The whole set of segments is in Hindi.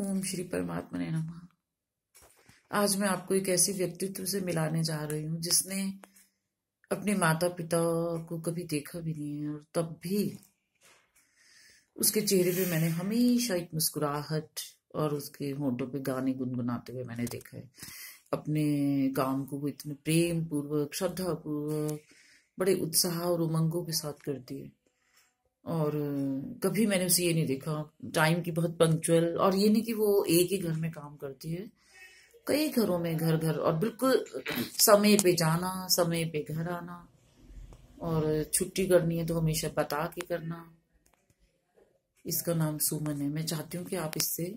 ओम श्री परमात्मा ने नमा आज मैं आपको एक ऐसे व्यक्तित्व से मिलाने जा रही हूँ जिसने अपने माता पिता को कभी देखा भी नहीं है और तब भी उसके चेहरे पे मैंने हमेशा एक मुस्कुराहट और उसके होंठों पे गाने गुनगुनाते हुए मैंने देखा है अपने काम को वो इतने प्रेम पूर्वक श्रद्धा पूर्वक बड़े उत्साह और उमंगों के साथ करती है और कभी मैंने उसे ये नहीं देखा टाइम की बहुत पंक्चुअल और ये नहीं कि वो एक ही घर में काम करती है कई घरों में घर घर और बिल्कुल समय पे जाना समय पे घर आना और छुट्टी करनी है तो हमेशा बता के करना इसका नाम सुमन है मैं चाहती हूँ कि आप इससे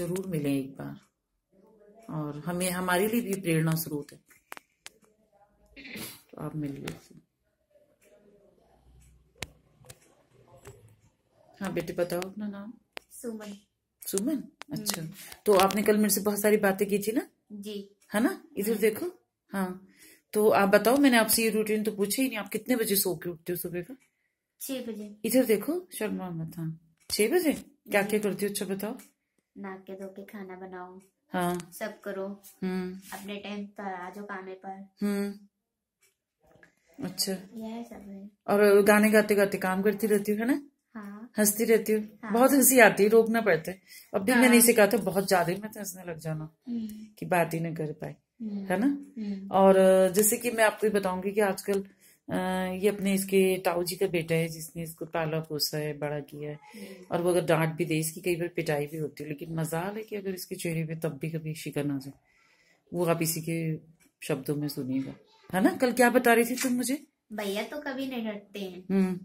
जरूर मिलें एक बार और हमें हमारे लिए भी प्रेरणा स्रोत है तो आप मिलिए हाँ बेटे बताओ अपना नाम सुमन सुमन हम्म। अच्छा तो आपने कल मेरे से बहुत सारी बातें की थी ना जी है ना इधर हम्म। देखो हाँ तो आप बताओ मैंने आपसे ये रूटीन तो पूछा ही नहीं आप कितने बजे सो के उठते हो सुबह का छह बजे इधर देखो शर्मा मत हाँ छह बजे क्या क्या करती हो अच्छा बताओ नहा के धो के खाना बनाओ हाँ सब करो हम्म अपने टाइम पर आ जाओ काम पर हम्म अच्छा यह सब है और गाने गाते गाते काम करती रहती हो है ना हंसती रहती हूँ हाँ। बहुत हंसी आती है रोकना पड़ता है अब भी हाँ। मैंने इसे कहा था बहुत ज्यादा मैं हंसने लग जाना हम्म। कि बात ही नहीं कर पाए हम्म। है ना हम्म। और जैसे कि मैं आपको बताऊंगी कि आजकल ये अपने इसके ताऊ जी का बेटा है जिसने इसको पाला पोसा है बड़ा किया है और वो अगर डांट भी दे इसकी कई बार पिटाई भी होती है लेकिन मजाल है कि अगर इसके चेहरे पे तब भी कभी शिकन आ जाए वो आप इसी के शब्दों में सुनिएगा है ना कल क्या बता रही थी तुम मुझे भैया तो कभी नहीं डरते हैं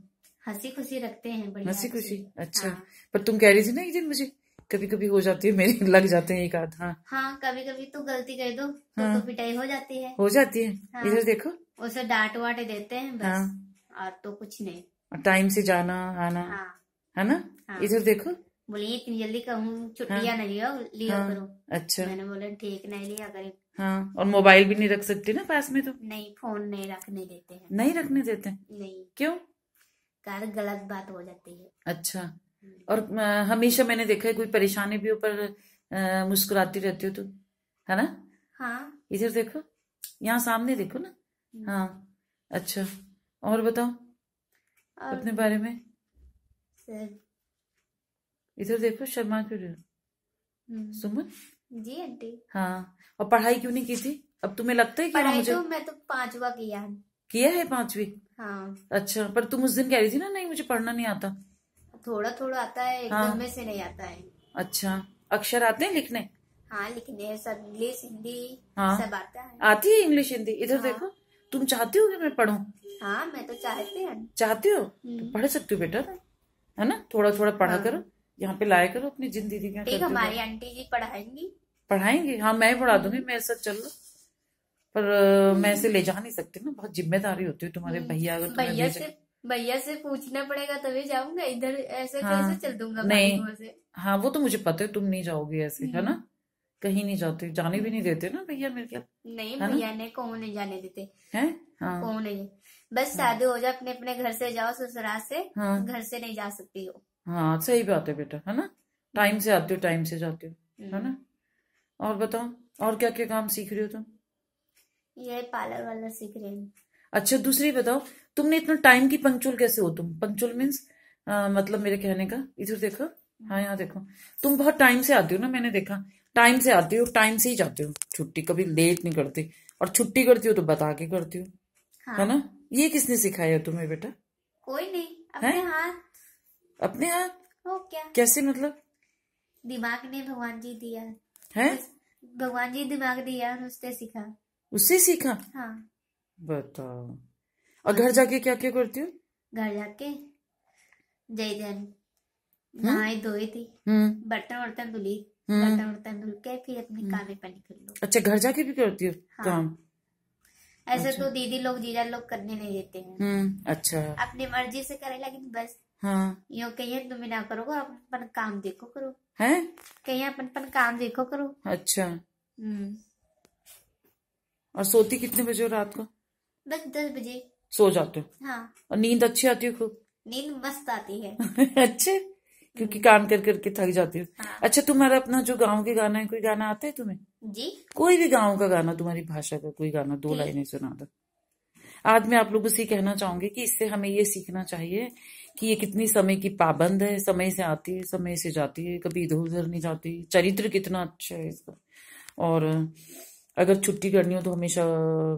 हंसी खुशी रखते हैं हंसी खुशी अच्छा हाँ। पर तुम कह रही थी ना एक दिन मुझे कभी कभी हो जाती है मेरे लग जाते हैं एक आध हाँ हाँ कभी कभी तो गलती कर दो तो हाँ। तो पिटाई हो जाती है हो जाती है हाँ। इधर देखो उसे डांट वाट देते हैं बस हाँ। और तो कुछ नहीं टाइम से जाना आना हाँ। है ना हाँ। इधर देखो बोले इतनी जल्दी कहूँ छुट्टियाँ हाँ। नहीं लिया लिया करो अच्छा मैंने बोला ठीक नहीं लिया करे हाँ और मोबाइल भी नहीं रख सकते ना पास में तो नहीं फोन नहीं रखने देते हैं नहीं रखने देते नहीं क्यों कारण गलत बात हो जाती है अच्छा हम्म। और हमेशा मैंने देखा है कोई परेशानी भी ऊपर मुस्कुराती रहती हो तो है ना हाँ इधर देखो यहाँ सामने देखो ना हम्म। हाँ अच्छा और बताओ और अपने बारे में सर इधर देखो शर्मा क्यों रहे हम्म। सुमन जी आंटी हाँ और पढ़ाई क्यों नहीं की थी अब तुम्हें लगता है कि हाँ पढ़ाई मुझे... तो मैं तो पांचवा किया किया है पांचवी हाँ अच्छा पर तुम उस दिन कह रही थी ना नहीं मुझे पढ़ना नहीं आता थोड़ा थोड़ा आता है हाँ। में से नहीं आता है अच्छा अक्षर आते हैं लिखने हाँ लिखने सब इंग्लिश हिंदी हाँ। सब आता है आती है इंग्लिश हिंदी इधर हाँ। देखो तुम चाहती हो कि मैं पढ़ू हाँ मैं तो चाहती हूँ चाहती हो तो हम्म। पढ़ सकती हो बेटा है ना थोड़ा थोड़ा पढ़ा हाँ। करो यहाँ पे लाया करो अपनी जिन दीदी के हमारी आंटी जी पढ़ाएंगी पढ़ाएंगी हाँ मैं पढ़ा हम्म। दूंगी मेरे साथ चल लो पर मैं ऐसे ले जा नहीं सकती ना बहुत जिम्मेदारी होती है तुम्हारे हम्म, भैया अगर भैया से भैया से पूछना पड़ेगा तभी जाऊंगा इधर ऐसे हाँ, कैसे चल दूंगा नहीं हाँ वो तो मुझे पता है तुम नहीं जाओगी ऐसे है ना हम्म। कहीं नहीं जाते जाने भी नहीं देते ना भैया मेरे क्या नहीं भैया ने कौन नहीं जाने देते हैं हाँ। कौन नहीं बस हाँ। शादी हो जाए अपने अपने घर से जाओ ससुराल से हाँ। घर से नहीं जा सकती हो हाँ सही बात है बेटा है ना टाइम से आती हो टाइम से जाती हो है हम्म। ना और बताओ और क्या क्या काम सीख रही हो तुम ये पार्लर वाला सीख रही हूँ अच्छा दूसरी बताओ तुमने इतना टाइम की पंक्चुअल कैसे हो तुम पंक्चुअल मीन्स मतलब मेरे कहने का इधर देखो हाँ यहाँ देखो तुम बहुत टाइम से आती हो ना मैंने देखा टाइम से आती हो टाइम से ही जाते हो छुट्टी कभी लेट नहीं करती और छुट्टी करती हो तो बता के करती हो हाँ। है ना ये किसने सिखाया तुम्हें बेटा कोई नहीं अपने हाथ अपने हाथ हो क्या कैसे मतलब दिमाग ने भगवान जी दिया है भगवान जी दिमाग दिया और उसने सीखा उससे सीखा हाँ बताओ और घर जाके क्या क्या करती हो घर जाके जय जन नहाई धोई थी बर्तन वर्तन धुली हम्म। बर्तन वर्तन धुल के फिर अपने हम्म। काम में पानी कर लो अच्छा घर जाके भी करती हो हाँ। काम ऐसे अच्छा। तो दीदी लोग जीजा लोग करने नहीं देते हैं हम्म, अच्छा अपनी मर्जी से करे लेकिन बस हाँ यो कहिए तुम ना करो अपन काम देखो करो है कहिए अपन अपन काम देखो करो अच्छा और सोती कितने बजे हो रात को बस दस बजे सो जाते हो हाँ और नींद अच्छी आती है खूब नींद मस्त आती है अच्छे क्योंकि काम कर करके थक जाती हो हाँ। अच्छा तुम्हारा अपना जो गांव के गाना है कोई गाना आता है तुम्हें जी कोई भी गांव का गाना तुम्हारी भाषा का कोई गाना दो लाइने सुना दो आज मैं आप लोगों से कहना चाहूंगी कि इससे हमें ये सीखना चाहिए कि ये कितनी समय की पाबंद है समय से आती है समय से जाती है कभी इधर उधर नहीं जाती चरित्र कितना अच्छा है इसका और अगर छुट्टी करनी हो तो हमेशा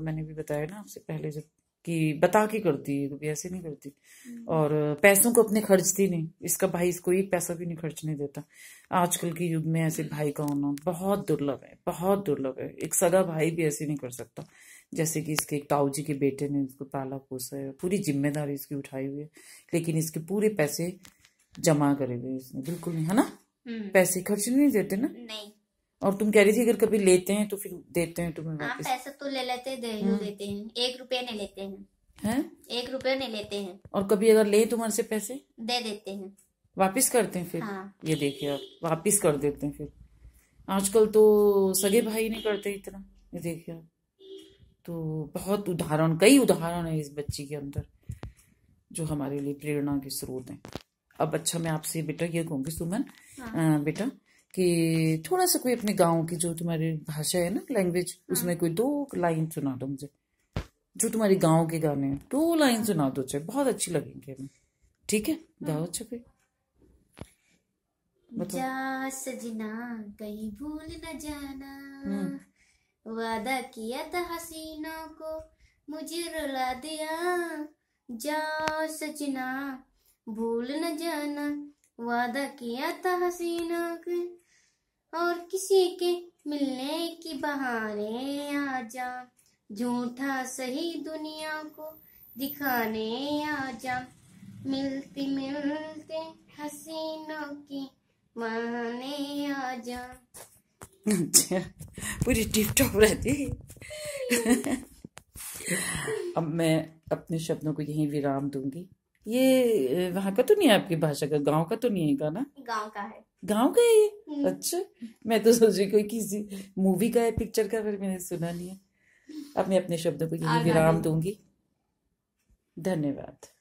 मैंने भी बताया ना आपसे पहले जब कि बता के करती है कभी ऐसे नहीं करती हम्म। और पैसों को अपने खर्चती नहीं इसका भाई इसको एक पैसा भी नहीं खर्चने देता आजकल के युग में ऐसे भाई का होना बहुत दुर्लभ है बहुत दुर्लभ है एक सगा भाई भी ऐसे नहीं कर सकता जैसे कि इसके एक ताऊ जी के बेटे ने इसको पाला पोसा है पूरी जिम्मेदारी इसकी उठाई हुई है लेकिन इसके पूरे पैसे जमा करे हुए इसने बिल्कुल नहीं है ना हम्म। पैसे खर्च नहीं देते ना नहीं और तुम कह रही थी अगर कभी लेते हैं तो फिर देते हैं तुम्हें हाँ, पैसा तो ले लेते दे हाँ। देते हैं एक रुपया नहीं लेते हैं है? एक रुपया नहीं लेते हैं और कभी अगर ले तुम्हारे से पैसे दे देते हैं वापिस करते हैं फिर हाँ। ये देखिए आप वापिस कर देते हैं फिर आजकल तो सगे भाई नहीं करते इतना ये देखिए आप तो बहुत उदाहरण कई उदाहरण है इस बच्ची के अंदर जो हमारे लिए प्रेरणा के स्रोत हैं अब अच्छा मैं आपसे बेटा ये कहूंगी सुमन हाँ। बेटा कि थोड़ा सा कोई अपने गांव की जो तुम्हारी भाषा है ना लैंग्वेज हाँ। उसमें कोई दो लाइन सुना दो मुझे जो तुम्हारे गांव के गाने हैं दो लाइन सुना दो चाहे बहुत अच्छी लगेंगे हमें ठीक है गाओ हाँ। अच्छा कोई जा सजना कहीं हम्म। भूल न जाना वादा किया था हसीनों को मुझे रुला दिया जा सजना भूल न जाना वादा किया था हसीनों को और किसी के मिलने की बहाने आ जा झूठा सही दुनिया को दिखाने आ जा मिलते मिलते हसीनों की माने आ जा पूरी टिप टॉप रहती अब मैं अपने शब्दों को यहीं विराम दूंगी ये वहाँ का तो नहीं है आपकी भाषा का गांव का तो नहीं है गाना गांव का है गांव का ये हम्म। अच्छा मैं तो सोच रही कोई किसी मूवी का है पिक्चर का पर मैंने सुना नहीं है अब मैं अपने शब्दों को यही विराम दूंगी धन्यवाद